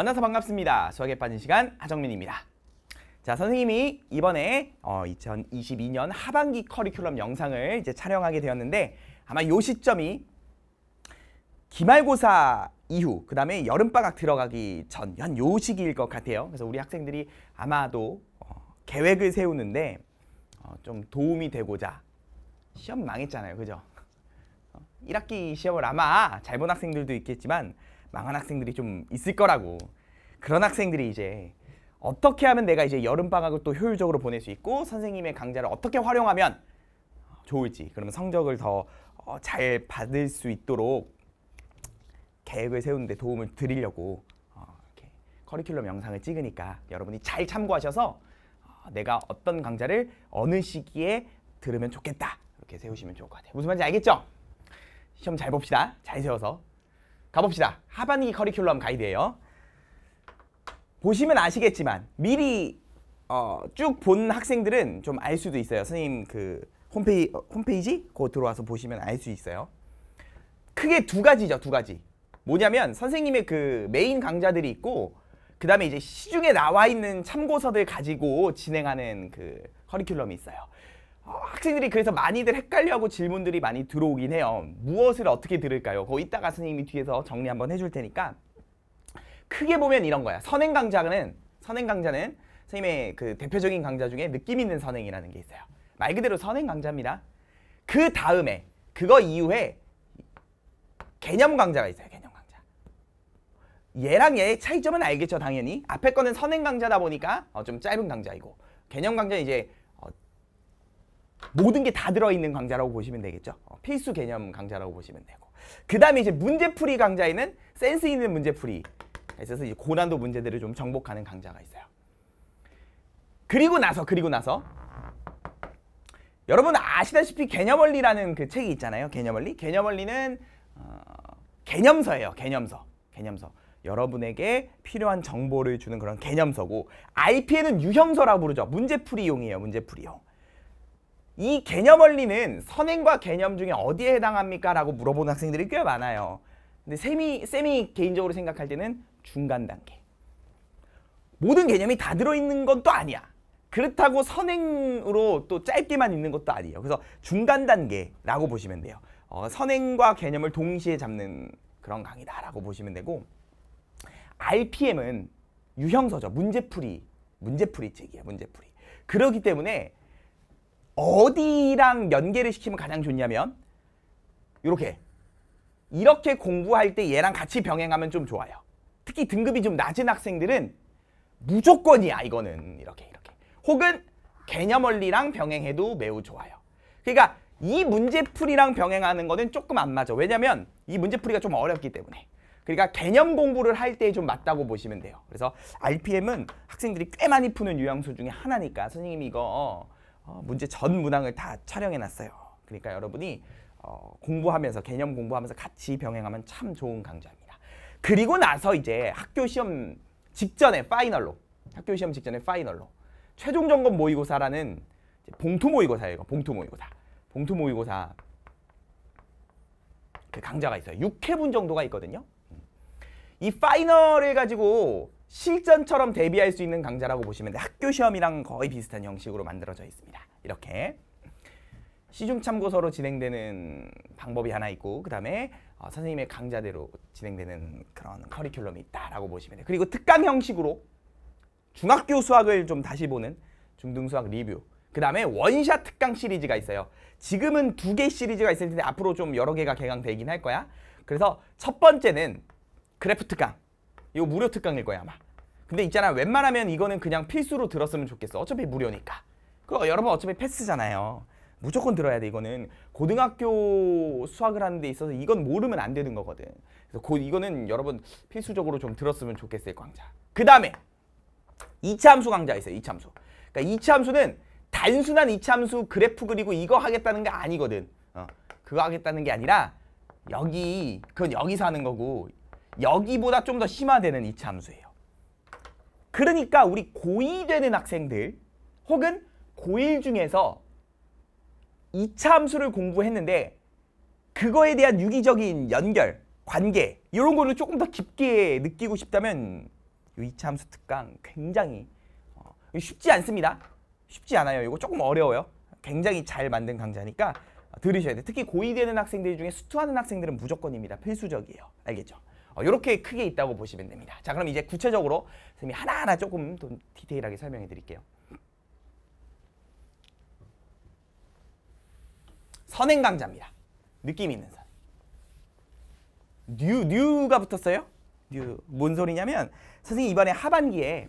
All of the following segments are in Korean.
만나서 반갑습니다. 수학에 빠진 시간 하정민입니다. 자, 선생님이 이번에 어, 2022년 하반기 커리큘럼 영상을 이제 촬영하게 되었는데 아마 요 시점이 기말고사 이후 그 다음에 여름방학 들어가기 전 연 요 시기일 것 같아요. 그래서 우리 학생들이 아마도 어, 계획을 세우는데 어, 좀 도움이 되고자 시험 망했잖아요. 그죠? 어, 1학기 시험을 아마 잘 본 학생들도 있겠지만 망한 학생들이 좀 있을 거라고 그런 학생들이 이제 어떻게 하면 내가 이제 여름방학을 또 효율적으로 보낼 수 있고 선생님의 강좌를 어떻게 활용하면 좋을지 그러면 성적을 더잘 어, 받을 수 있도록 계획을 세우는데 도움을 드리려고 어, 이렇게 커리큘럼 영상을 찍으니까 여러분이 잘 참고하셔서 어, 내가 어떤 강좌를 어느 시기에 들으면 좋겠다 이렇게 세우시면 좋을 것 같아요 무슨 말인지 알겠죠? 시험 잘 봅시다 잘 세워서 가봅시다. 하반기 커리큘럼 가이드예요. 보시면 아시겠지만 미리 어, 쭉 본 학생들은 좀 알 수도 있어요. 선생님 그 홈페이, 지 어, 홈페이지 그거 들어와서 보시면 알 수 있어요. 크게 두 가지죠. 두 가지. 뭐냐면 선생님의 그 메인 강좌들이 있고 그 다음에 이제 시중에 나와 있는 참고서들 가지고 진행하는 그 커리큘럼이 있어요. 학생들이 그래서 많이들 헷갈려하고 질문들이 많이 들어오긴 해요. 무엇을 어떻게 들을까요? 거 이따가 선생님이 뒤에서 정리 한번 해줄 테니까 크게 보면 이런 거야. 선행 강좌는 선행 강좌는 스님의 그 대표적인 강좌 중에 느낌 있는 선행이라는 게 있어요. 말 그대로 선행 강좌입니다. 그 다음에 그거 이후에 개념 강좌가 있어요. 개념 강좌. 얘랑 얘의 차이점은 알겠죠, 당연히. 앞에 거는 선행 강좌다 보니까 어, 좀 짧은 강좌이고 개념 강좌는 이제 모든 게 다 들어있는 강좌라고 보시면 되겠죠. 어, 필수 개념 강좌라고 보시면 되고. 그 다음에 이제 문제풀이 강좌에는 센스 있는 문제풀이 있어서 이제 고난도 문제들을 좀 정복하는 강좌가 있어요. 그리고 나서 그리고 나서 여러분 아시다시피 개념원리라는 그 책이 있잖아요. 개념원리. 개념원리는 어, 개념서예요. 개념서. 개념서. 여러분에게 필요한 정보를 주는 그런 개념서고 IP에는 유형서라고 부르죠. 문제풀이용이에요. 문제풀이용. 이 개념 원리는 선행과 개념 중에 어디에 해당합니까? 라고 물어보는 학생들이 꽤 많아요. 근데 쌤이, 쌤이 개인적으로 생각할 때는 중간 단계. 모든 개념이 다 들어있는 건 또 아니야. 그렇다고 선행으로 또 짧게만 있는 것도 아니에요. 그래서 중간 단계라고 보시면 돼요. 어, 선행과 개념을 동시에 잡는 그런 강의다라고 보시면 되고 RPM은 유형서죠. 문제풀이. 문제풀이 책이에요. 문제풀이. 그러기 때문에 어디랑 연계를 시키면 가장 좋냐면 이렇게 이렇게 공부할 때 얘랑 같이 병행하면 좀 좋아요. 특히 등급이 좀 낮은 학생들은 무조건이야 이거는 이렇게 이렇게 혹은 개념 원리랑 병행해도 매우 좋아요. 그러니까 이 문제풀이랑 병행하는 거는 조금 안 맞아. 왜냐면 이 문제풀이가 좀 어렵기 때문에. 그러니까 개념 공부를 할 때 좀 맞다고 보시면 돼요. 그래서 RPM은 학생들이 꽤 많이 푸는 유형수 중에 하나니까 선생님이 이거 어, 어, 문제 전 문항을 다 촬영해 놨어요. 그러니까 여러분이 어, 공부하면서 개념 공부하면서 같이 병행하면 참 좋은 강좌입니다. 그리고 나서 이제 학교 시험 직전에 파이널로 학교 시험 직전에 파이널로 최종 점검 모의고사라는 봉투 모의고사예요. 이거 봉투 모의고사. 봉투 모의고사 그 강좌가 있어요. 6회분 정도가 있거든요. 이 파이널을 가지고 실전처럼 대비할 수 있는 강좌라고 보시면 돼요. 학교 시험이랑 거의 비슷한 형식으로 만들어져 있습니다. 이렇게 시중 참고서로 진행되는 방법이 하나 있고 그 다음에 어, 선생님의 강좌대로 진행되는 그런 커리큘럼이 있다라고 보시면 돼요. 그리고 특강 형식으로 중학교 수학을 좀 다시 보는 중등수학 리뷰 그 다음에 원샷 특강 시리즈가 있어요. 지금은 두 개 시리즈가 있을 텐데 앞으로 좀 여러 개가 개강되긴 할 거야. 그래서 첫 번째는 그래프 특강 이거 무료 특강일 거야 아마. 근데 있잖아 웬만하면 이거는 그냥 필수로 들었으면 좋겠어. 어차피 무료니까. 그거 여러분 어차피 패스잖아요. 무조건 들어야 돼 이거는 고등학교 수학을 하는 데 있어서 이건 모르면 안 되는 거거든. 그래서 곧 이거는 여러분 필수적으로 좀 들었으면 좋겠어요 강좌. 그 다음에 이참수 강좌 있어요 이참수 그러니까 이참수는 단순한 이참수 그래프 그리고 이거 하겠다는 게 아니거든. 어, 그거 하겠다는 게 아니라 여기 그건 여기서 하는 거고 여기보다 좀 더 심화되는 이 함수예요. 그러니까 우리 고2 되는 학생들 혹은 고1 중에서 이차 함수를 공부했는데 그거에 대한 유기적인 연결, 관계 이런 거를 조금 더 깊게 느끼고 싶다면 이2 함수 특강 굉장히 어, 쉽지 않습니다. 쉽지 않아요. 이거 조금 어려워요. 굉장히 잘 만든 강좌니까 들으셔야 돼요. 특히 고2 되는 학생들 중에 수투하는 학생들은 무조건입니다. 필수적이에요. 알겠죠? 이렇게 어, 크게 있다고 보시면 됩니다. 자 그럼 이제 구체적으로 선생님이 하나하나 조금 더 디테일하게 설명해 드릴게요. 선행 강자입니다. 느낌 있는 선. 뉴, 뉴가 붙었어요? 뉴. 뭔 소리냐면 선생님 이번에 하반기에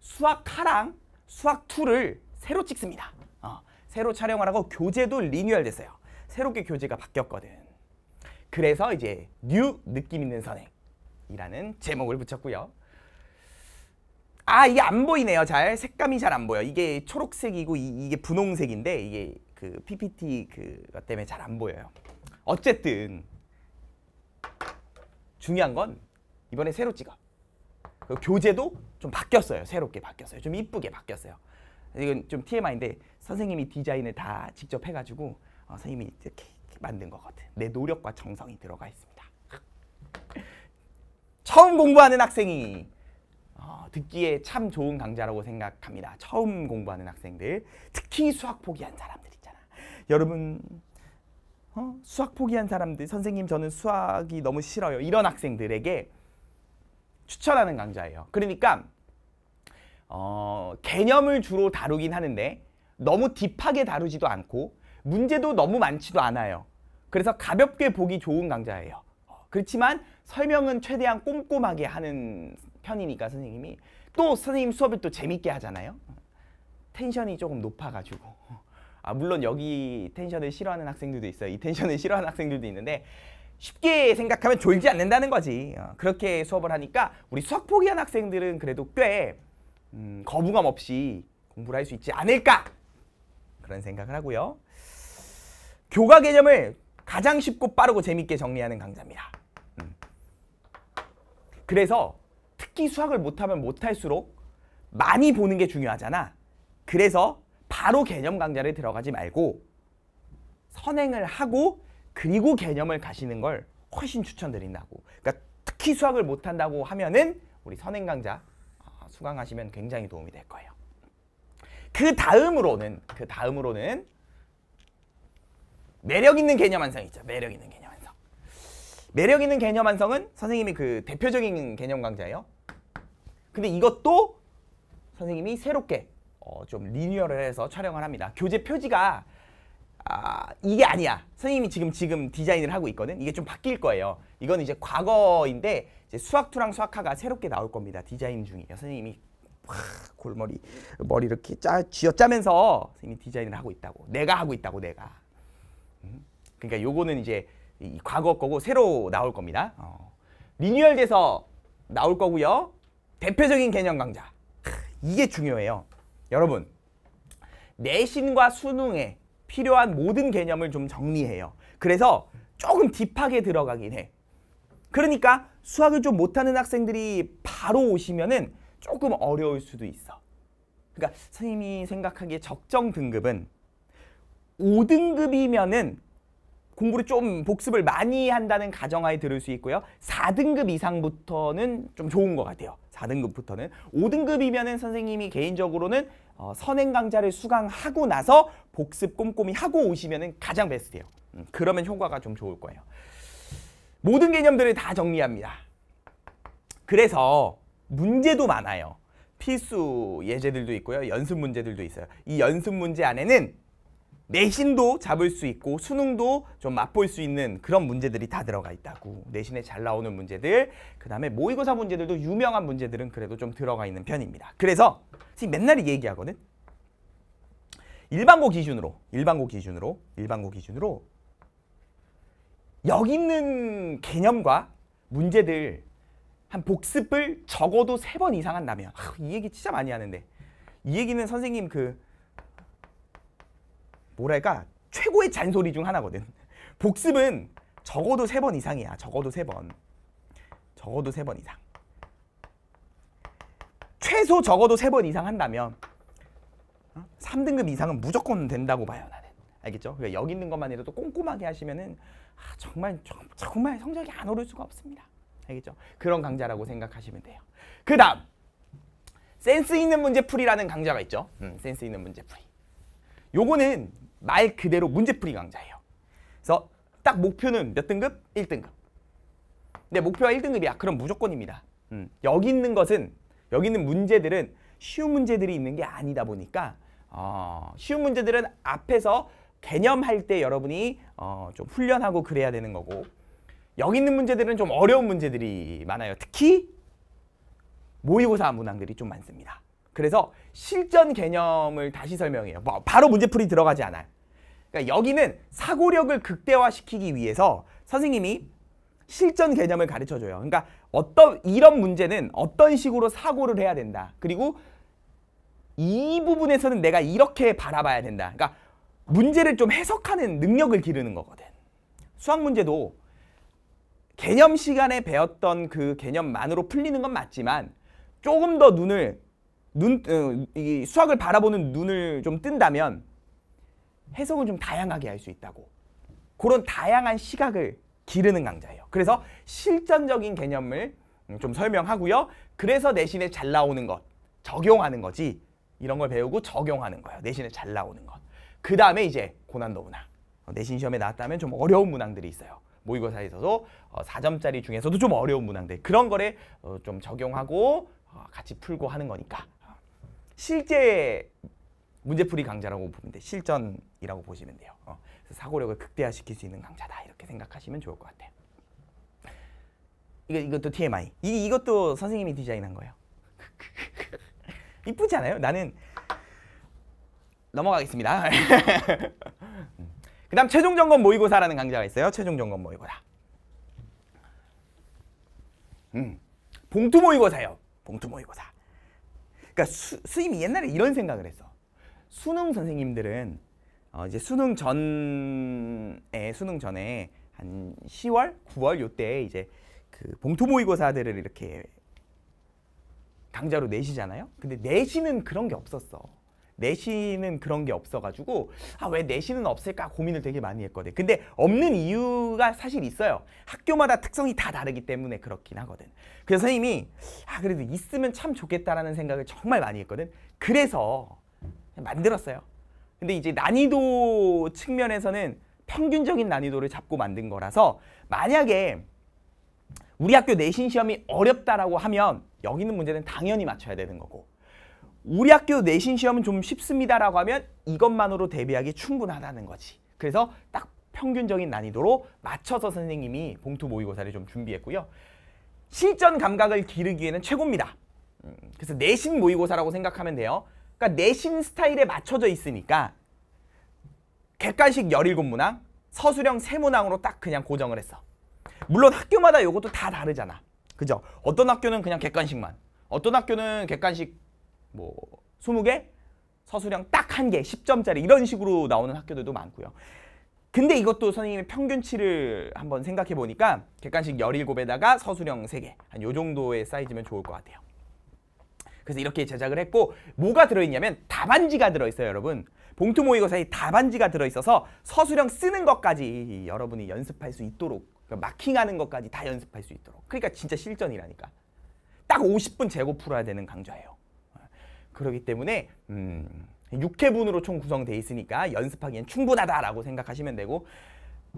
수학 카랑 수학 투를 새로 찍습니다. 어, 새로 촬영을 하고 교재도 리뉴얼 됐어요. 새롭게 교재가 바뀌었거든. 그래서 이제 뉴 느낌 있는 선행. 이라는 제목을 붙였고요. 아 이게 안 보이네요 잘 색감이 잘 안 보여 이게 초록색이고 이, 게 분홍색인데 이게 그 PPT 그 때문에 잘 안 보여요 어쨌든 중요한 건 이번에 새로 찍어 그 교재도 좀 바뀌었어요 새롭게 바뀌었어요 좀 이쁘게 바뀌었어요 이건 좀 TMI인데 선생님이 디자인을 다 직접 해가지고 어, 선생님이 이렇게 만든 거거든 내 노력과 정성이 들어가 있습니다 처음 공부하는 학생이 어, 듣기에 참 좋은 강좌라고 생각합니다. 처음 공부하는 학생들, 특히 수학 포기한 사람들 있잖아. 여러분 어? 수학 포기한 사람들, 선생님 저는 수학이 너무 싫어요. 이런 학생들에게 추천하는 강좌예요. 그러니까 어, 개념을 주로 다루긴 하는데 너무 딥하게 다루지도 않고 문제도 너무 많지도 않아요. 그래서 가볍게 보기 좋은 강좌예요. 그렇지만 설명은 최대한 꼼꼼하게 하는 편이니까 선생님이 또 선생님 수업을 또 재밌게 하잖아요. 텐션이 조금 높아가지고 아 물론 여기 텐션을 싫어하는 학생들도 있어요. 이 텐션을 싫어하는 학생들도 있는데 쉽게 생각하면 졸지 않는다는 거지. 어, 그렇게 수업을 하니까 우리 수학 포기한 학생들은 그래도 꽤 음, 거부감 없이 공부를 할 수 있지 않을까 그런 생각을 하고요. 교과 개념을 가장 쉽고 빠르고 재밌게 정리하는 강좌입니다. 음. 그래서 특히 수학을 못하면 못할수록 많이 보는 게 중요하잖아. 그래서 바로 개념 강좌를 들어가지 말고 선행을 하고 그리고 개념을 가시는 걸 훨씬 추천드린다고. 그러니까 특히 수학을 못한다고 하면은 우리 선행 강좌 아, 수강하시면 굉장히 도움이 될 거예요. 그 다음으로는 그 다음으로는 매력 있는 개념 완성 있죠. 매력 있는 개념 완성. 매력 있는 개념 완성은 선생님이 그 대표적인 개념 강좌예요. 근데 이것도 선생님이 새롭게 어, 좀 리뉴얼을 해서 촬영을 합니다. 교재 표지가 아, 이게 아니야. 선생님이 지금 지금 디자인을 하고 있거든. 이게 좀 바뀔 거예요. 이건 이제 과거인데 이제 수학투랑 수학화가 새롭게 나올 겁니다. 디자인 중이에요. 선생님이 골머리 머리 이렇게 짜 쥐어 짜면서 선생님이 디자인을 하고 있다고. 내가 하고 있다고 내가. 그러니까 요거는 이제 이 과거 거고 새로 나올 겁니다. 어. 리뉴얼돼서 나올 거고요. 대표적인 개념 강좌. 이게 중요해요. 여러분 내신과 수능에 필요한 모든 개념을 좀 정리해요. 그래서 조금 딥하게 들어가긴 해. 그러니까 수학을 좀 못하는 학생들이 바로 오시면은 조금 어려울 수도 있어. 그러니까 선생님이 생각하기에 적정 등급은 5등급이면은 공부를 좀 복습을 많이 한다는 가정하에 들을 수 있고요. 4등급 이상부터는 좀 좋은 것 같아요. 4등급부터는. 5등급이면은 선생님이 개인적으로는 어, 선행 강좌를 수강하고 나서 복습 꼼꼼히 하고 오시면은 가장 베스트예요. 음, 그러면 효과가 좀 좋을 거예요. 모든 개념들을 다 정리합니다. 그래서 문제도 많아요. 필수 예제들도 있고요. 연습 문제들도 있어요. 이 연습 문제 안에는 내신도 잡을 수 있고 수능도 좀 맛볼 수 있는 그런 문제들이 다 들어가 있다고 내신에 잘 나오는 문제들 그 다음에 모의고사 문제들도 유명한 문제들은 그래도 좀 들어가 있는 편입니다 그래서 지금 맨날 얘기하거든 일반고 기준으로 일반고 기준으로 일반고 기준으로 여기 있는 개념과 문제들 한 복습을 적어도 세 번 이상 한다면 아, 이 얘기 진짜 많이 하는데 이 얘기는 선생님 그 모래가 최고의 잔소리 중 하나거든. 복습은 적어도 세 번 이상이야. 적어도 세 번. 적어도 세 번 이상. 최소 적어도 세 번 이상 한다면 3등급 어? 이상은 무조건 된다고 봐요. 나는. 알겠죠? 그러니까 여기 있는 것만이라도 꼼꼼하게 하시면은 아, 정말 정말 성적이 안 오를 수가 없습니다. 알겠죠? 그런 강좌라고 생각하시면 돼요. 그 다음 센스 있는 문제풀이라는 강좌가 있죠. 음, 센스 있는 문제풀이. 요거는 말 그대로 문제풀이 강좌예요. 그래서 딱 목표는 몇 등급? 1등급. 내 목표가 1등급이야. 그럼 무조건입니다. 음. 여기 있는 것은 여기 있는 문제들은 쉬운 문제들이 있는 게 아니다 보니까 어, 쉬운 문제들은 앞에서 개념할 때 여러분이 어, 좀 훈련하고 그래야 되는 거고 여기 있는 문제들은 좀 어려운 문제들이 많아요. 특히 모의고사 문항들이 좀 많습니다. 그래서 실전 개념을 다시 설명해요. 뭐 바로 문제풀이 들어가지 않아요. 그러니까 여기는 사고력을 극대화시키기 위해서 선생님이 실전 개념을 가르쳐줘요. 그러니까 어떤 이런 문제는 어떤 식으로 사고를 해야 된다. 그리고 이 부분에서는 내가 이렇게 바라봐야 된다. 그러니까 문제를 좀 해석하는 능력을 기르는 거거든. 수학 문제도 개념 시간에 배웠던 그 개념만으로 풀리는 건 맞지만 조금 더 눈을 눈, 어, 이 수학을 바라보는 눈을 좀 뜬다면 해석은 좀 다양하게 할 수 있다고. 그런 다양한 시각을 기르는 강좌예요. 그래서 실전적인 개념을 좀 설명하고요. 그래서 내신에 잘 나오는 것, 적용하는 거지. 이런 걸 배우고 적용하는 거예요. 내신에 잘 나오는 것. 그 다음에 이제 고난도 문항. 어, 내신 시험에 나왔다면 좀 어려운 문항들이 있어요. 모의고사에 서도서 4점짜리 어, 중에서도 좀 어려운 문항들. 그런 거를 어, 좀 적용하고 같이 풀고 하는 거니까. 실제 문제풀이 강좌라고 보면 돼. 실전이라고 보시면 돼요. 어. 사고력을 극대화시킬 수 있는 강자다. 이렇게 생각하시면 좋을 것 같아요. 이거, 이것도 TMI. 이, 이것도 선생님이 디자인한 거예요. 이쁘지 않아요? 나는 넘어가겠습니다. 음. 그 다음 최종 점검 모의고사라는 강좌가 있어요. 최종 점검 모의고사. 음. 봉투 모의고사요. 봉투 모의고사. 그러니까 수, 수임이 옛날에 이런 생각을 했어. 수능 선생님들은 어 이제 수능 전에 수능 전에 한 10월, 9월 요 때 이제 그 봉투 모의고사들을 이렇게 강좌로 내시잖아요. 근데 내시는 그런 게 없었어. 내신은 그런 게 없어가지고 아 왜 내신은 없을까 고민을 되게 많이 했거든. 근데 없는 이유가 사실 있어요. 학교마다 특성이 다 다르기 때문에 그렇긴 하거든. 그래서 선생님이 아 그래도 있으면 참 좋겠다라는 생각을 정말 많이 했거든. 그래서 만들었어요. 근데 이제 난이도 측면에서는 평균적인 난이도를 잡고 만든 거라서 만약에 우리 학교 내신 시험이 어렵다라고 하면 여기 있는 문제는 당연히 맞춰야 되는 거고 우리 학교 내신 시험은 좀 쉽습니다라고 하면 이것만으로 대비하기 충분하다는 거지. 그래서 딱 평균적인 난이도로 맞춰서 선생님이 봉투 모의고사를 좀 준비했고요. 실전 감각을 기르기에는 최고입니다. 음, 그래서 내신 모의고사라고 생각하면 돼요. 그러니까 내신 스타일에 맞춰져 있으니까 객관식 17문항, 서술형 3문항으로 딱 그냥 고정을 했어. 물론 학교마다 이것도 다 다르잖아. 그죠? 어떤 학교는 그냥 객관식만, 어떤 학교는 객관식 뭐 20개 서술형 딱한 개, 10점짜리 이런 식으로 나오는 학교들도 많고요. 근데 이것도 선생님의 평균치를 한번 생각해 보니까 객관식 17에다가 서술형 3개 한 요 정도의 사이즈면 좋을 것 같아요. 그래서 이렇게 제작을 했고 뭐가 들어있냐면 답안지가 들어있어요 여러분 봉투 모의고사에 답안지가 들어있어서 서술형 쓰는 것까지 여러분이 연습할 수 있도록 그러니 마킹하는 것까지 다 연습할 수 있도록 그러니까 진짜 실전이라니까 딱 50분 재고 풀어야 되는 강좌예요 그러기 때문에 음, 6회분으로 총 구성돼 있으니까 연습하기엔 충분하다라고 생각하시면 되고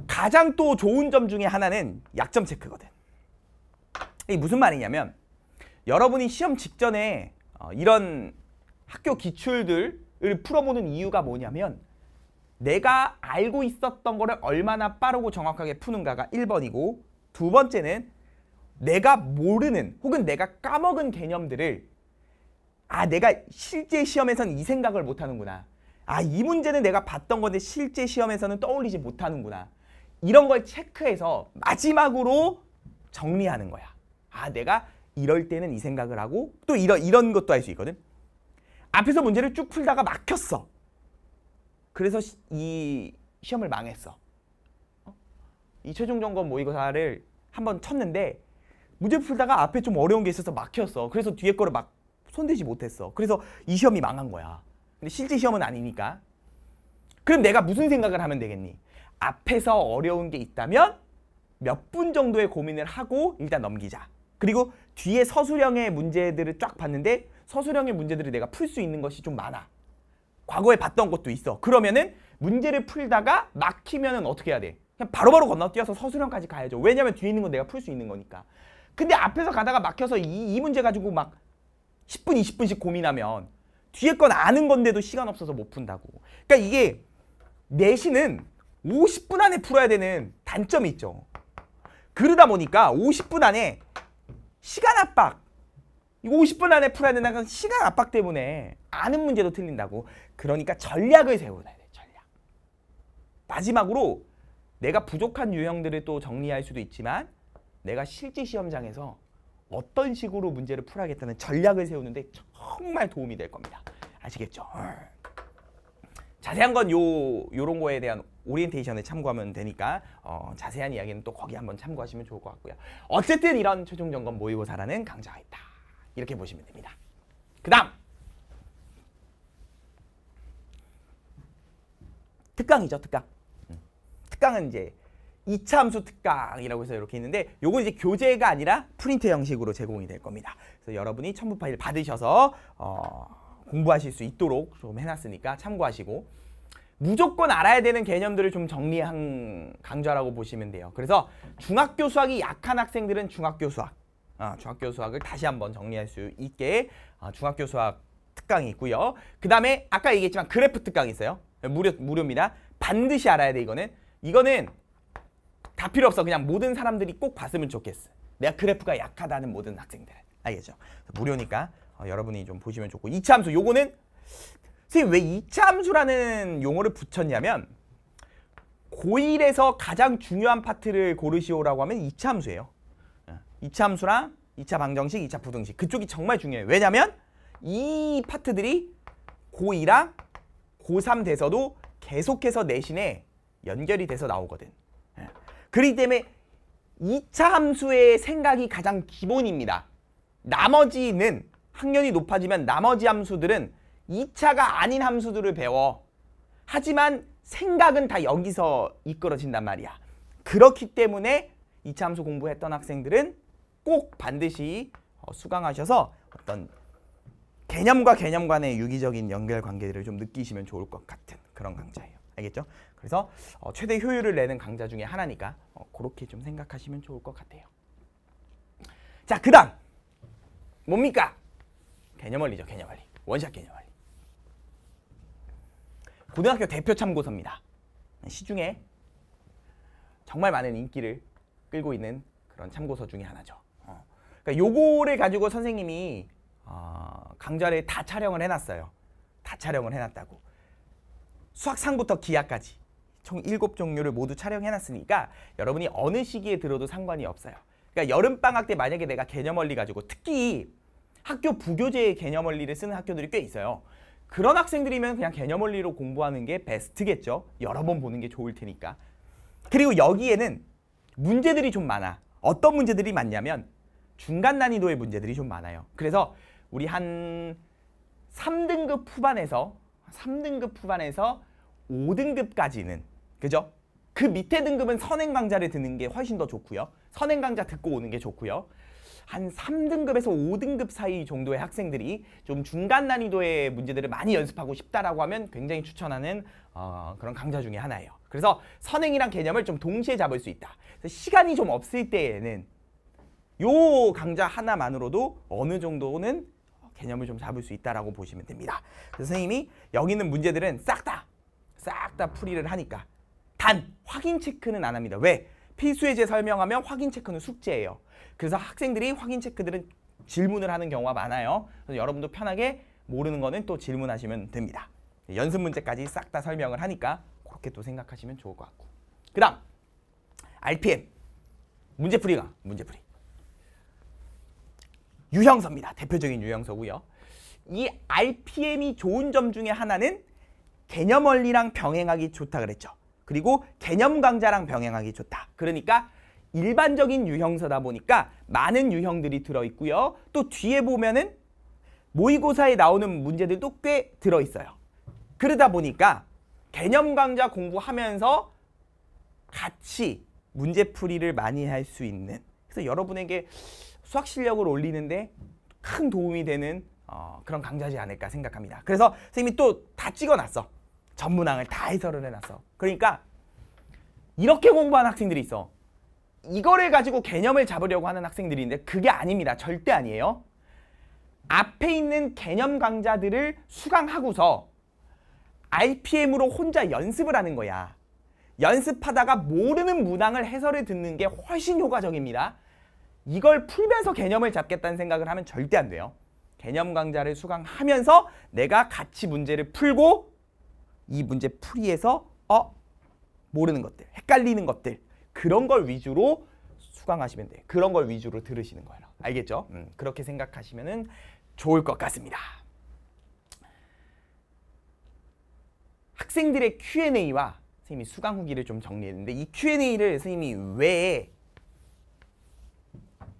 가장 또 좋은 점 중에 하나는 약점 체크거든. 이게 무슨 말이냐면 여러분이 시험 직전에 어, 이런 학교 기출들을 풀어보는 이유가 뭐냐면 내가 알고 있었던 거를 얼마나 빠르고 정확하게 푸는가가 1번이고 두 번째는 내가 모르는 혹은 내가 까먹은 개념들을 아 내가 실제 시험에선 이 생각을 못하는구나. 아 이 문제는 내가 봤던 건데 실제 시험에서는 떠올리지 못하는구나. 이런 걸 체크해서 마지막으로 정리하는 거야. 아 내가 이럴 때는 이 생각을 하고 또 이런 이런 것도 할 수 있거든. 앞에서 문제를 쭉 풀다가 막혔어. 그래서 시, 이 시험을 망했어. 어? 이 최종 점검 모의고사를 뭐 한번 쳤는데 문제 풀다가 앞에 좀 어려운 게 있어서 막혔어. 그래서 뒤에 거를 막 손대지 못했어. 그래서 이 시험이 망한 거야. 근데 실제 시험은 아니니까. 그럼 내가 무슨 생각을 하면 되겠니? 앞에서 어려운 게 있다면 몇 분 정도의 고민을 하고 일단 넘기자. 그리고 뒤에 서술형의 문제들을 쫙 봤는데 서술형의 문제들을 내가 풀 수 있는 것이 좀 많아. 과거에 봤던 것도 있어. 그러면은 문제를 풀다가 막히면은 어떻게 해야 돼? 그냥 바로바로 건너뛰어서 서술형까지 가야죠. 왜냐면 뒤에 있는 건 내가 풀 수 있는 거니까. 근데 앞에서 가다가 막혀서 이, 이 문제 가지고 막 10분, 20분씩 고민하면 뒤에 건 아는 건데도 시간 없어서 못 푼다고. 그러니까 이게 내신은 50분 안에 풀어야 되는 단점이 있죠. 그러다 보니까 50분 안에 시간 압박 이거 50분 안에 풀어야 된다는 건 시간 압박 때문에 아는 문제도 틀린다고. 그러니까 전략을 세워야 돼, 전략. 마지막으로 내가 부족한 유형들을 또 정리할 수도 있지만 내가 실제 시험장에서 어떤 식으로 문제를 풀어야겠다는 전략을 세우는데 정말 도움이 될 겁니다. 아시겠죠? 자세한 건 요, 요런 거에 대한 오리엔테이션에 참고하면 되니까 어, 자세한 이야기는 또 거기 한번 참고하시면 좋을 것 같고요. 어쨌든 이런 최종점검 모의고사라는 강좌가 있다. 이렇게 보시면 됩니다. 그 다음! 특강이죠, 특강. 음. 특강은 이제 이참수 특강이라고 해서 이렇게 있는데 요건 이제 교재가 아니라 프린트 형식으로 제공이 될 겁니다. 그래서 여러분이 첨부 파일 받으셔서 어, 공부하실 수 있도록 좀 해놨으니까 참고하시고 무조건 알아야 되는 개념들을 좀 정리한 강좌라고 보시면 돼요. 그래서 중학교 수학이 약한 학생들은 중학교 수학, 어, 중학교 수학을 다시 한번 정리할 수 있게 어, 중학교 수학 특강이 있고요. 그 다음에 아까 얘기했지만 그래프 특강이 있어요. 무료, 무료입니다. 반드시 알아야 돼 이거는. 이거는 다 필요 없어. 그냥 모든 사람들이 꼭 봤으면 좋겠어. 내가 그래프가 약하다는 모든 학생들 알겠죠? 무료니까 어, 여러분이 좀 보시면 좋고 이차함수 요거는 선생님 왜 이차함수라는 용어를 붙였냐면 고1에서 가장 중요한 파트를 고르시오라고 하면 이차함수예요. 어, 이차함수랑 이차 방정식, 이차 부등식 그쪽이 정말 중요해요. 왜냐면 이 파트들이 고2랑 고3 돼서도 계속해서 내신에 연결이 돼서 나오거든. 그렇기 때문에 2차 함수의 생각이 가장 기본입니다. 나머지는 학년이 높아지면 나머지 함수들은 2차가 아닌 함수들을 배워. 하지만 생각은 다 여기서 이끌어진단 말이야. 그렇기 때문에 2차 함수 공부했던 학생들은 꼭 반드시 어, 수강하셔서 어떤 개념과 개념 간의 유기적인 연결 관계들을좀 느끼시면 좋을 것 같은 그런 강좌예요. 알겠죠? 그래서 어, 최대 효율을 내는 강좌 중에 하나니까 어, 그렇게 좀 생각하시면 좋을 것 같아요. 자, 그 다음 뭡니까? 개념 원리죠, 개념 원리. 원샷 개념 원리. 고등학교 대표 참고서입니다. 시중에 정말 많은 인기를 끌고 있는 그런 참고서 중에 하나죠. 어. 그러니까 요거를 가지고 선생님이 어, 강좌를 다 촬영을 해놨어요. 다 촬영을 해놨다고. 수학상부터 기하까지 총 7종류를 모두 촬영해놨으니까 여러분이 어느 시기에 들어도 상관이 없어요. 그러니까 여름방학 때 만약에 내가 개념원리 가지고 특히 학교 부교재의 개념원리를 쓰는 학교들이 꽤 있어요. 그런 학생들이면 그냥 개념원리로 공부하는 게 베스트겠죠. 여러 번 보는 게 좋을 테니까. 그리고 여기에는 문제들이 좀 많아. 어떤 문제들이 많냐면 중간 난이도의 문제들이 좀 많아요. 그래서 우리 한 3등급 후반에서 3등급 후반에서 5등급까지는 그죠? 그 밑에 등급은 선행강좌를 듣는 게 훨씬 더 좋고요. 선행강좌 듣고 오는 게 좋고요. 한 3등급에서 5등급 사이 정도의 학생들이 좀 중간 난이도의 문제들을 많이 연습하고 싶다라고 하면 굉장히 추천하는 어, 그런 강좌 중에 하나예요. 그래서 선행이란 개념을 좀 동시에 잡을 수 있다. 시간이 좀 없을 때에는 요 강좌 하나만으로도 어느 정도는 개념을 좀 잡을 수 있다라고 보시면 됩니다. 선생님이 여기 있는 문제들은 싹 다 싹 다 풀이를 하니까 단 확인 체크는 안 합니다. 왜? 필수예제 설명하면 확인 체크는 숙제예요. 그래서 학생들이 확인 체크들은 질문을 하는 경우가 많아요. 그래서 여러분도 편하게 모르는 거는 또 질문하시면 됩니다. 연습 문제까지 싹 다 설명을 하니까 그렇게 또 생각하시면 좋을 것 같고. 그 다음 RPM 문제풀이가 문제풀이 유형서입니다. 대표적인 유형서고요. 이 RPM이 좋은 점 중에 하나는 개념 원리랑 병행하기 좋다 그랬죠. 그리고 개념 강좌랑 병행하기 좋다. 그러니까 일반적인 유형서다 보니까 많은 유형들이 들어있고요. 또 뒤에 보면은 모의고사에 나오는 문제들도 꽤 들어있어요. 그러다 보니까 개념 강좌 공부하면서 같이 문제풀이를 많이 할 수 있는 그래서 여러분에게 수학 실력을 올리는데 큰 도움이 되는 어, 그런 강좌지 않을까 생각합니다. 그래서 선생님이 또 다 찍어놨어. 전문항을 다 해설을 해놨어. 그러니까 이렇게 공부하는 학생들이 있어. 이거를 가지고 개념을 잡으려고 하는 학생들이 있는데 그게 아닙니다. 절대 아니에요. 앞에 있는 개념 강좌들을 수강하고서 RPM으로 혼자 연습을 하는 거야. 연습하다가 모르는 문항을 해설을 듣는 게 훨씬 효과적입니다. 이걸 풀면서 개념을 잡겠다는 생각을 하면 절대 안 돼요. 개념 강좌를 수강하면서 내가 같이 문제를 풀고 이 문제 풀이에서 어 모르는 것들, 헷갈리는 것들 그런 걸 위주로 수강하시면 돼요. 그런 걸 위주로 들으시는 거예요. 알겠죠? 음, 그렇게 생각하시면 좋을 것 같습니다. 학생들의 Q&A와 선생님이 수강 후기를 좀 정리했는데 이 Q&A를 선생님이 왜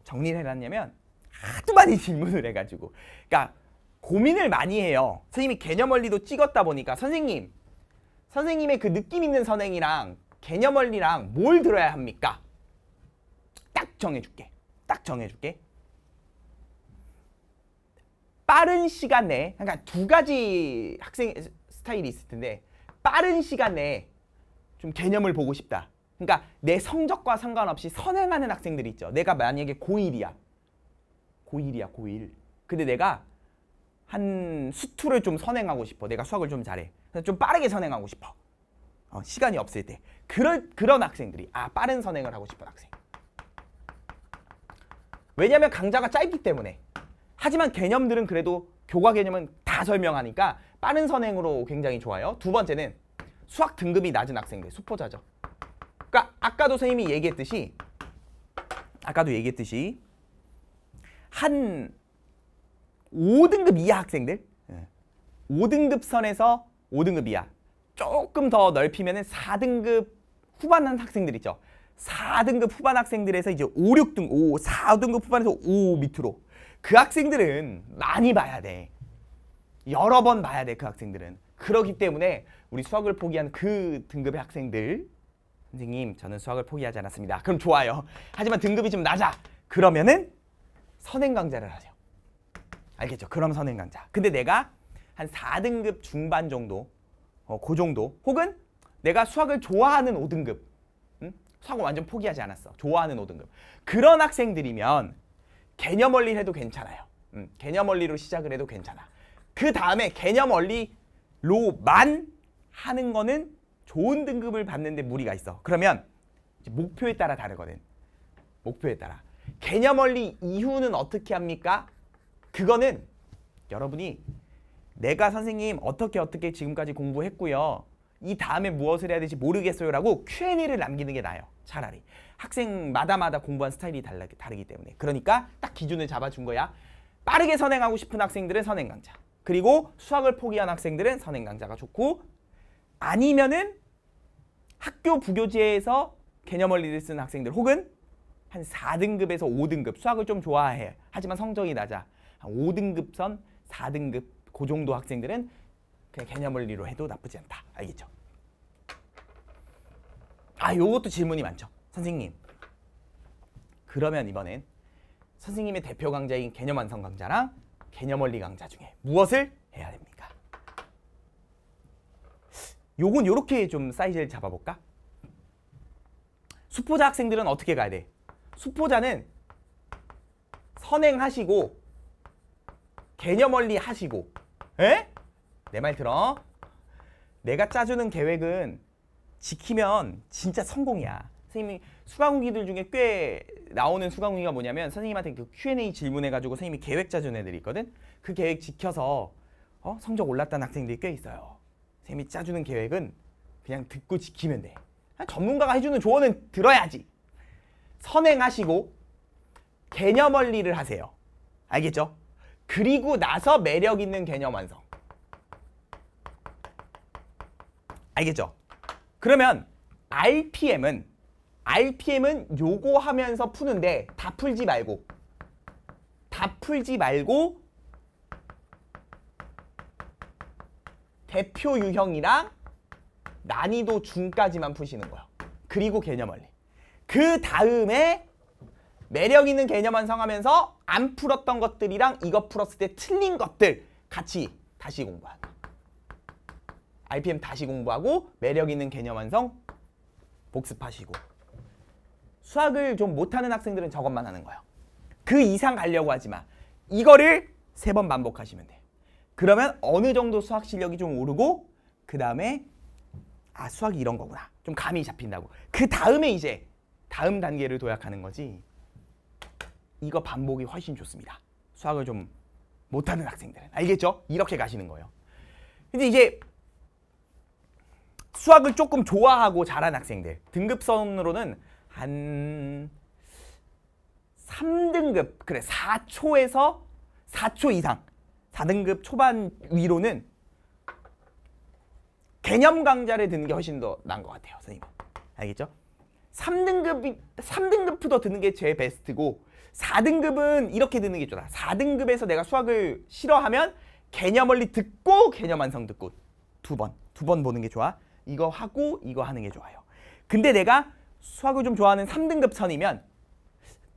정리를 해놨냐면 하도 많이 질문을 해가지고 그러니까 고민을 많이 해요. 선생님이 개념 원리도 찍었다 보니까 선생님 선생님의 그 느낌 있는 선행이랑 개념 원리랑 뭘 들어야 합니까? 딱 정해줄게. 딱 정해줄게. 빠른 시간 에 그러니까 두 가지 학생 스타일이 있을 텐데 빠른 시간 에좀 개념을 보고 싶다. 그러니까 내 성적과 상관없이 선행하는 학생들이 있죠. 내가 만약에 고1이야. 고1이야, 고1. 근데 내가 한 수투를 좀 선행하고 싶어. 내가 수학을 좀 잘해. 그래서 좀 빠르게 선행하고 싶어. 어, 시간이 없을 때. 그럴, 그런 학생들이 아 빠른 선행을 하고 싶은 학생. 왜냐하면 강좌가 짧기 때문에. 하지만 개념들은 그래도 교과 개념은 다 설명하니까 빠른 선행으로 굉장히 좋아요. 두 번째는 수학 등급이 낮은 학생들, 수포자죠. 그러니까 아까도 선생님이 얘기했듯이 아까도 얘기했듯이 한 5등급 이하 학생들 5등급 예, 선에서 5등급 이야 조금 더 넓히면 4등급 후반 학생들 이죠 4등급 후반 학생들에서 이제 5, 6등, 5, 4등급 후반에서 5 밑으로 그 학생들은 많이 봐야 돼. 여러 번 봐야 돼, 그 학생들은. 그러기 때문에 우리 수학을 포기한 그 등급의 학생들 선생님, 저는 수학을 포기하지 않았습니다. 그럼 좋아요. 하지만 등급이 좀 낮아. 그러면은 선행 강좌를 하세요. 알겠죠? 그럼 선행 강좌. 근데 내가 한 4등급 중반 정도 어, 그 정도 혹은 내가 수학을 좋아하는 5등급 응? 음? 수학을 완전 포기하지 않았어 좋아하는 5등급 그런 학생들이면 개념 원리 해도 괜찮아요 응. 음, 개념 원리로 시작을 해도 괜찮아 그 다음에 개념 원리로만 하는 거는 좋은 등급을 받는데 무리가 있어 그러면 목표에 따라 다르거든 목표에 따라 개념 원리 이후는 어떻게 합니까? 그거는 여러분이 내가 선생님 어떻게 어떻게 지금까지 공부했고요. 이 다음에 무엇을 해야 될지 모르겠어요라고 Q&A를 남기는 게 나아요. 차라리. 학생마다마다 공부한 스타일이 달라, 다르기 때문에. 그러니까 딱 기준을 잡아준 거야. 빠르게 선행하고 싶은 학생들은 선행 강좌. 그리고 수학을 포기한 학생들은 선행 강좌가 좋고 아니면은 학교 부교재에서 개념 원리를 쓰는 학생들 혹은 한 4등급에서 5등급 수학을 좀 좋아해. 하지만 성적이 낮아. 한 5등급 선, 4등급 그 정도 학생들은 그냥 개념을리로 해도 나쁘지 않다. 알겠죠? 아, 요것도 질문이 많죠. 선생님. 그러면 이번엔 선생님의 대표 강좌인 개념 완성 강좌랑 개념 원리 강좌 중에 무엇을 해야 됩니까? 요건 요렇게 좀 사이즈를 잡아볼까? 수포자 학생들은 어떻게 가야 돼? 수포자는 선행하시고 개념 원리 하시고 에? 내 말 들어. 내가 짜주는 계획은 지키면 진짜 성공이야. 선생님이 수강후기들 중에 꽤 나오는 수강후기가 뭐냐면 선생님한테 그 Q&A 질문해가지고 선생님이 계획 짜준 애들이 있거든. 그 계획 지켜서 어? 성적 올랐다는 학생들이 꽤 있어요. 선생님이 짜주는 계획은 그냥 듣고 지키면 돼. 아, 전문가가 해주는 조언은 들어야지. 선행하시고 개념 원리를 하세요. 알겠죠? 그리고 나서 매력 있는 개념 완성. 알겠죠? 그러면 RPM은 RPM은 요거 하면서 푸는데 다 풀지 말고 다 풀지 말고 대표 유형이랑 난이도 중까지만 푸시는 거예요. 그리고 개념 원리. 그 다음에 매력 있는 개념 완성하면서 안 풀었던 것들이랑 이거 풀었을 때 틀린 것들 같이 다시 공부하기. RPM 다시 공부하고 매력 있는 개념 완성 복습하시고 수학을 좀 못하는 학생들은 저것만 하는 거예요. 그 이상 가려고 하지 마. 이거를 세 번 반복하시면 돼. 그러면 어느 정도 수학 실력이 좀 오르고 그 다음에 아 수학이 이런 거구나. 좀 감이 잡힌다고. 그 다음에 이제 다음 단계를 도약하는 거지. 이거 반복이 훨씬 좋습니다. 수학을 좀 못하는 학생들은 알겠죠? 이렇게 가시는 거예요. 근데 이제 수학을 조금 좋아하고 잘한 학생들 등급선으로는 한 3등급 그래 4초에서 4초 이상 4등급 초반 위로는 개념 강좌를 듣는 게 훨씬 더 나은 것 같아요 선생님 알겠죠? 3등급이 3등급부터 듣는 게제 베스트고 4등급은 이렇게 듣는 게 좋다. 4등급에서 내가 수학을 싫어하면 개념 원리 듣고 개념 완성 듣고 두 번, 두 번 보는 게 좋아. 이거 하고 이거 하는 게 좋아요. 근데 내가 수학을 좀 좋아하는 3등급 선이면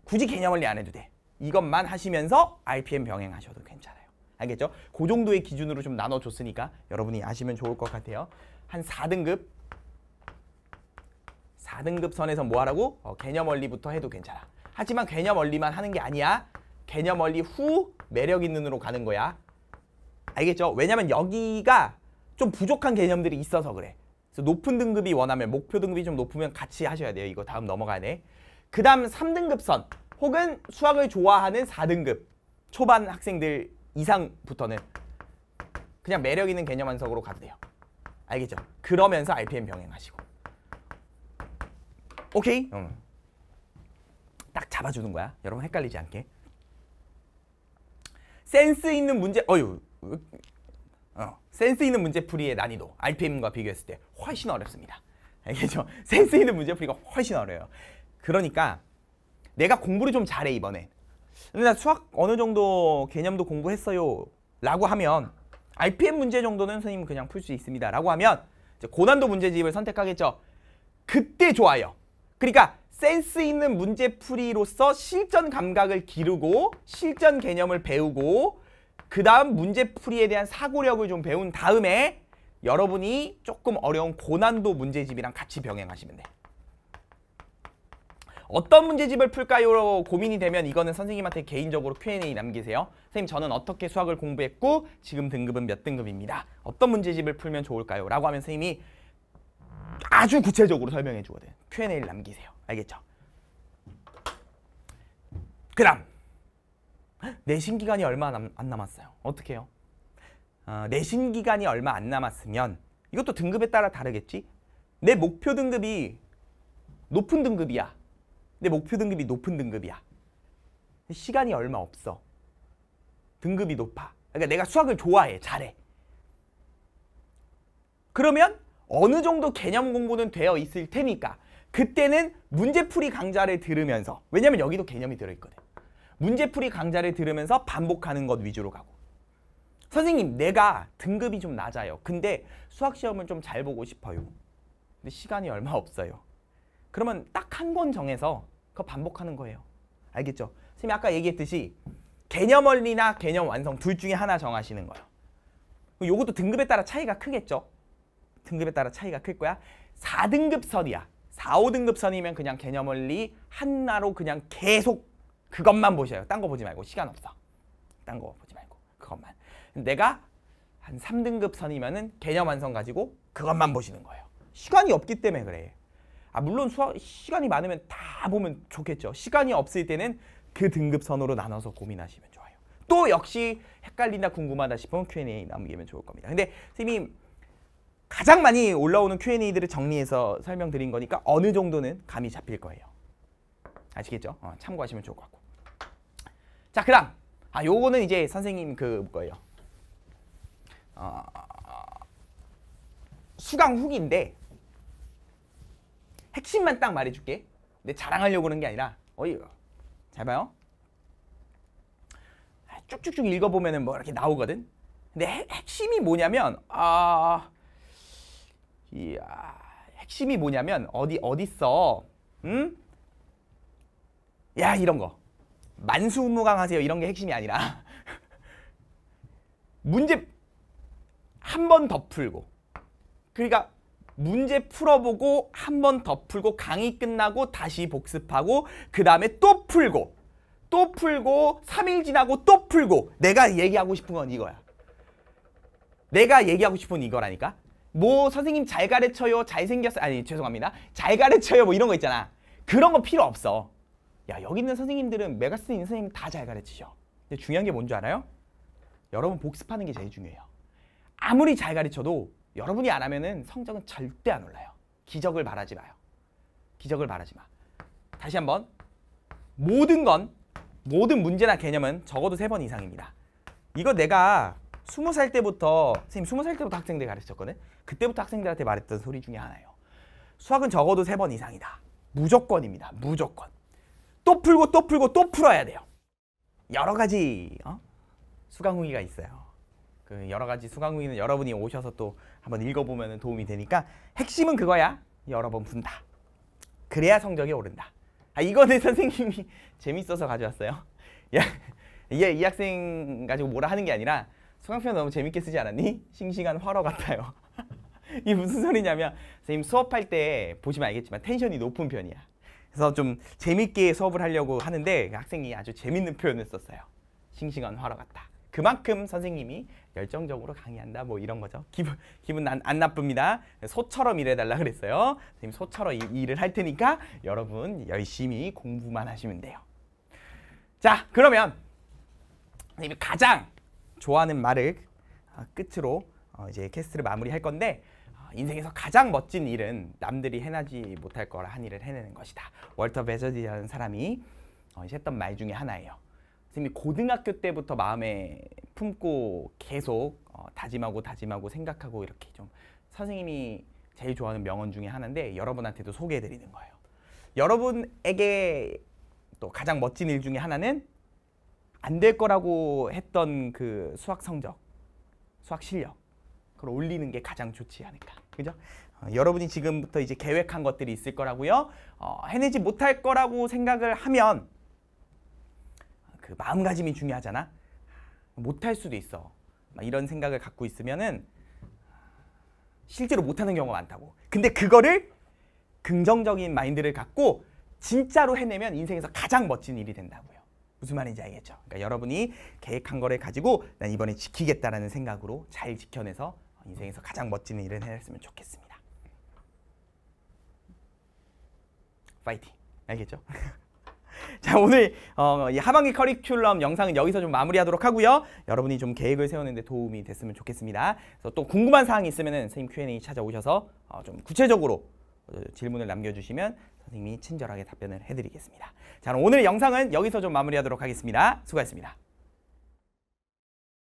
굳이 개념 원리 안 해도 돼. 이것만 하시면서 RPM 병행하셔도 괜찮아요. 알겠죠? 그 정도의 기준으로 좀 나눠줬으니까 여러분이 아시면 좋을 것 같아요. 한 4등급 4등급 선에서 뭐 하라고? 어, 개념 원리부터 해도 괜찮아. 하지만 개념 원리만 하는 게 아니야. 개념 원리 후 매력 있는 으로 가는 거야. 알겠죠? 왜냐면 여기가 좀 부족한 개념들이 있어서 그래. 그래서 높은 등급이 원하면 목표 등급이 좀 높으면 같이 하셔야 돼요. 이거 다음 넘어가네. 그 다음 3등급 선 혹은 수학을 좋아하는 4등급 초반 학생들 이상부터는 그냥 매력 있는 개념 완성으로 가도 돼요. 알겠죠? 그러면서 RPM 병행하시고. 오케이? 응. 음. 딱 잡아주는 거야. 여러분 헷갈리지 않게. 센스 있는 문제, 어유, 어, 센스 있는 문제풀이의 난이도, RPM과 비교했을 때 훨씬 어렵습니다. 알겠죠? 센스 있는 문제풀이가 훨씬 어려요. 그러니까 내가 공부를 좀 잘해 이번에. 근데 나 수학 어느 정도 개념도 공부했어요. 라고 하면 RPM 문제 정도는 선생님 그냥 풀 수 있습니다. 라고 하면 고난도 문제집을 선택하겠죠. 그때 좋아요. 그러니까 센스 있는 문제풀이로서 실전 감각을 기르고 실전 개념을 배우고 그 다음 문제풀이에 대한 사고력을 좀 배운 다음에 여러분이 조금 어려운 고난도 문제집이랑 같이 병행하시면 돼요. 어떤 문제집을 풀까요? 고민이 되면 이거는 선생님한테 개인적으로 Q&A 남기세요. 선생님 저는 어떻게 수학을 공부했고 지금 등급은 몇 등급입니다. 어떤 문제집을 풀면 좋을까요? 라고 하면 선생님이 아주 구체적으로 설명해 주거든. Q&A를 남기세요. 알겠죠? 그 다음 내신 기간이 얼마 남, 안 남았어요. 어떻게 해요? 어, 내신 기간이 얼마 안 남았으면 이것도 등급에 따라 다르겠지? 내 목표 등급이 높은 등급이야. 내 목표 등급이 높은 등급이야. 시간이 얼마 없어. 등급이 높아. 그러니까 내가 수학을 좋아해. 잘해. 그러면 어느 정도 개념 공부는 되어 있을 테니까 그때는 문제풀이 강좌를 들으면서 왜냐면 여기도 개념이 들어있거든. 문제풀이 강좌를 들으면서 반복하는 것 위주로 가고 선생님 내가 등급이 좀 낮아요. 근데 수학시험을 좀 잘 보고 싶어요. 근데 시간이 얼마 없어요. 그러면 딱 한 권 정해서 그거 반복하는 거예요. 알겠죠? 선생님 아까 얘기했듯이 개념 원리나 개념 완성 둘 중에 하나 정하시는 거예요. 요것도 등급에 따라 차이가 크겠죠? 등급에 따라 차이가 클 거야. 4등급 선이야. 4, 5등급 선이면 그냥 개념원리 한나로 그냥 계속 그것만 보셔요. 딴 거 보지 말고 시간 없어. 딴 거 보지 말고 그것만. 내가 한 3등급 선이면은 개념 완성 가지고 그것만 보시는 거예요. 시간이 없기 때문에 그래. 아 물론 수학 시간이 많으면 다 보면 좋겠죠. 시간이 없을 때는 그 등급 선으로 나눠서 고민하시면 좋아요. 또 역시 헷갈린다 궁금하다 싶으면 Q&A 남기면 좋을 겁니다. 근데 선생님 가장 많이 올라오는 Q&A들을 정리해서 설명드린 거니까 어느 정도는 감이 잡힐 거예요. 아시겠죠? 어, 참고하시면 좋을 것 같고. 자, 그럼 아, 요거는 이제 선생님 그 거예요. 어, 수강 후기인데 핵심만 딱 말해줄게. 내 자랑하려고 그런 게 아니라 어이 구잘 봐요. 아, 쭉쭉쭉 읽어보면 은뭐 이렇게 나오거든. 근데 핵심이 뭐냐면 아 이야 핵심이 뭐냐면 어디 어디있어 응? 음? 야 이런 거 만수무강하세요 이런 게 핵심이 아니라 문제 한 번 더 풀고 그러니까 문제 풀어보고 한 번 더 풀고 강의 끝나고 다시 복습하고 그 다음에 또 풀고 또 풀고 3일 지나고 또 풀고 내가 얘기하고 싶은 건 이거야. 내가 얘기하고 싶은 건 이거라니까. 뭐 선생님 잘 가르쳐요 잘생겼어 아니 죄송합니다 잘 가르쳐요 뭐 이런 거 있잖아 그런 거 필요 없어 야 여기 있는 선생님들은 메가 스는 선생님 다 잘 가르치셔 근데 중요한 게 뭔지 알아요? 여러분 복습하는 게 제일 중요해요 아무리 잘 가르쳐도 여러분이 안 하면은 성적은 절대 안 올라요 기적을 바라지 마요 기적을 바라지 마 다시 한번 모든 건 모든 문제나 개념은 적어도 세 번 이상입니다 이거 내가 스무 살 때부터 선생님 스무 살 때부터 학생들 가르쳤거든. 그때부터 학생들한테 말했던 소리 중에 하나예요. 수학은 적어도 세 번 이상이다. 무조건입니다. 무조건. 또 풀고 또 풀고 또 풀어야 돼요. 여러 가지 어? 수강 후기가 있어요. 그 여러 가지 수강 후기는 여러분이 오셔서 또 한번 읽어보면 도움이 되니까 핵심은 그거야. 여러 번 푼다. 그래야 성적이 오른다. 아 이거는 선생님이 재밌어서 가져왔어요. 야, 이, 이 학생 가지고 뭐라 하는 게 아니라 수강편 너무 재밌게 쓰지 않았니? 싱싱한 화러 같아요. 이게 무슨 소리냐면 선생님 수업할 때 보시면 알겠지만 텐션이 높은 편이야. 그래서 좀 재밌게 수업을 하려고 하는데 그 학생이 아주 재밌는 표현을 썼어요. 싱싱한 화러 같다. 그만큼 선생님이 열정적으로 강의한다 뭐 이런 거죠. 기분 기분 난, 안 나쁩니다. 소처럼 일해달라 그랬어요. 선생님 소처럼 일, 을할 테니까 여러분 열심히 공부만 하시면 돼요. 자 그러면 선생님이 가장 좋아하는 말을 아, 끝으로 어, 이제 캐스트를 마무리할 건데 아, 인생에서 가장 멋진 일은 남들이 해나지 못할 거라 한 일을 해내는 것이다. 월터 베저디라는 사람이 어, 했던 말 중에 하나예요. 선생님이 고등학교 때부터 마음에 품고 계속 어, 다짐하고 다짐하고 생각하고 이렇게 좀 선생님이 제일 좋아하는 명언 중에 하나인데 여러분한테도 소개해드리는 거예요. 여러분에게 또 가장 멋진 일 중에 하나는 안될 거라고 했던 그 수학 성적, 수학 실력 그걸 올리는 게 가장 좋지 않을까. 그죠? 어, 여러분이 지금부터 이제 계획한 것들이 있을 거라고요. 어, 해내지 못할 거라고 생각을 하면 그 마음가짐이 중요하잖아. 못할 수도 있어. 이런 생각을 갖고 있으면은 실제로 못하는 경우가 많다고. 근데 그거를 긍정적인 마인드를 갖고 진짜로 해내면 인생에서 가장 멋진 일이 된다고 무슨 말인지 알겠죠? 그러니까 여러분이 계획한 거를 가지고 난 이번에 지키겠다라는 생각으로 잘 지켜내서 인생에서 가장 멋진 일을 해냈으면 좋겠습니다. 파이팅! 알겠죠? 자 오늘 어, 이 하반기 커리큘럼 영상은 여기서 좀 마무리하도록 하고요. 여러분이 좀 계획을 세우는데 도움이 됐으면 좋겠습니다. 그래서 또 궁금한 사항이 있으면 선생님 Q&A 찾아오셔서 어, 좀 구체적으로 어, 질문을 남겨주시면 선생님이 친절하게 답변을 해드리겠습니다. 자, 오늘 영상은 여기서 좀 마무리하도록 하겠습니다. 수고하셨습니다.